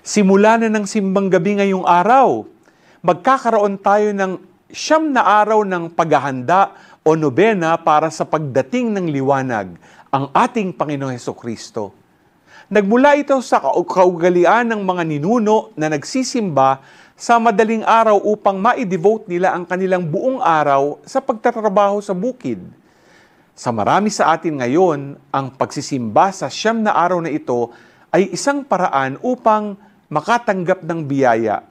Simula na ng simbang gabi ngayong araw, magkakaroon tayo ng siyam na araw ng paghahanda o nobena para sa pagdating ng liwanag, ang ating Panginoong Heso Kristo. Nagmula ito sa kaugalian ng mga ninuno na nagsisimba sa madaling araw upang maidevote nila ang kanilang buong araw sa pagtatrabaho sa bukid. Sa marami sa atin ngayon, ang pagsisimba sa siyam na araw na ito ay isang paraan upang makatanggap ng biyaya.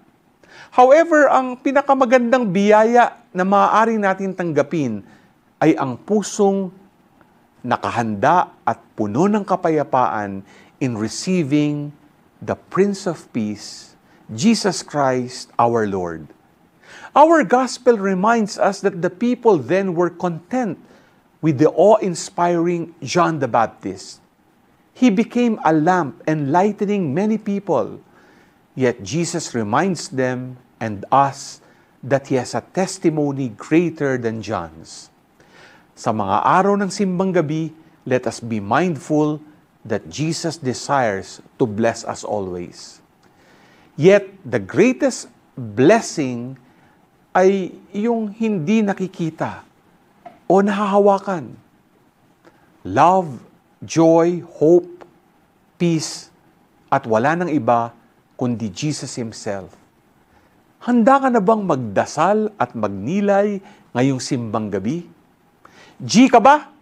However, ang pinakamagandang biyaya na maaari natin tanggapin ay ang pusong nakahanda at puno ng kapayapaan in receiving the Prince of Peace, Jesus Christ our Lord. Our gospel reminds us that the people then were content with the awe-inspiring John the Baptist. He became a lamp enlightening many people Yet Jesus reminds them and us that He has a testimony greater than John's. Sa mga araw ng simbang gabi, let us be mindful that Jesus desires to bless us always. Yet, the greatest blessing ay yung hindi nakikita o nahahawakan. Love, joy, hope, peace, at wala ng iba kundi Jesus Himself. Handa ka na bang magdasal at magnilay ngayong simbang gabi? G ka ba?